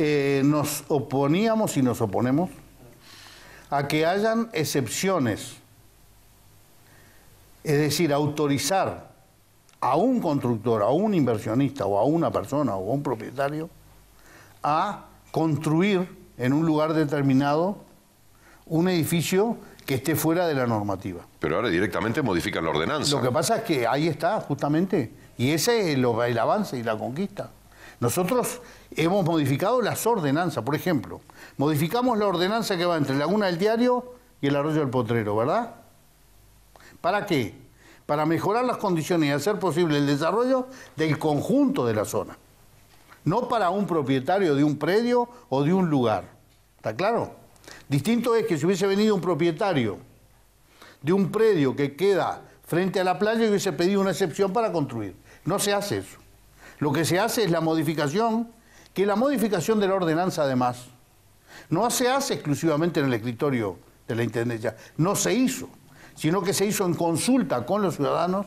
Eh, nos oponíamos y nos oponemos a que hayan excepciones, es decir, autorizar a un constructor, a un inversionista o a una persona o a un propietario a construir en un lugar determinado un edificio que esté fuera de la normativa. Pero ahora directamente modifican la ordenanza. Lo que pasa es que ahí está, justamente, y ese es el avance y la conquista. Nosotros hemos modificado las ordenanzas, por ejemplo. Modificamos la ordenanza que va entre Laguna del Diario y el Arroyo del Potrero, ¿verdad? ¿Para qué? Para mejorar las condiciones y hacer posible el desarrollo del conjunto de la zona. No para un propietario de un predio o de un lugar. ¿Está claro? Distinto es que si hubiese venido un propietario de un predio que queda frente a la playa y hubiese pedido una excepción para construir. No se hace eso. Lo que se hace es la modificación, que la modificación de la ordenanza además no se hace exclusivamente en el escritorio de la Intendencia, no se hizo, sino que se hizo en consulta con los ciudadanos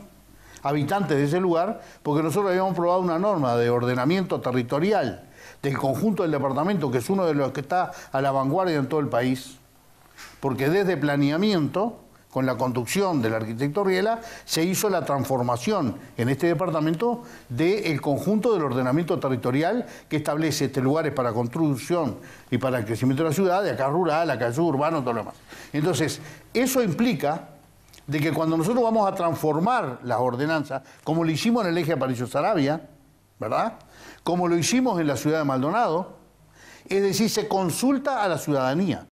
habitantes de ese lugar, porque nosotros habíamos aprobado una norma de ordenamiento territorial del conjunto del departamento, que es uno de los que está a la vanguardia en todo el país, porque desde planeamiento con la conducción del arquitecto Riela, se hizo la transformación en este departamento del conjunto del ordenamiento territorial que establece este lugares para construcción y para el crecimiento de la ciudad, de acá rural, acá suburbano, urbano, todo lo demás. Entonces, eso implica de que cuando nosotros vamos a transformar las ordenanzas, como lo hicimos en el eje Aparicio Sarabia, ¿verdad? Como lo hicimos en la ciudad de Maldonado, es decir, se consulta a la ciudadanía.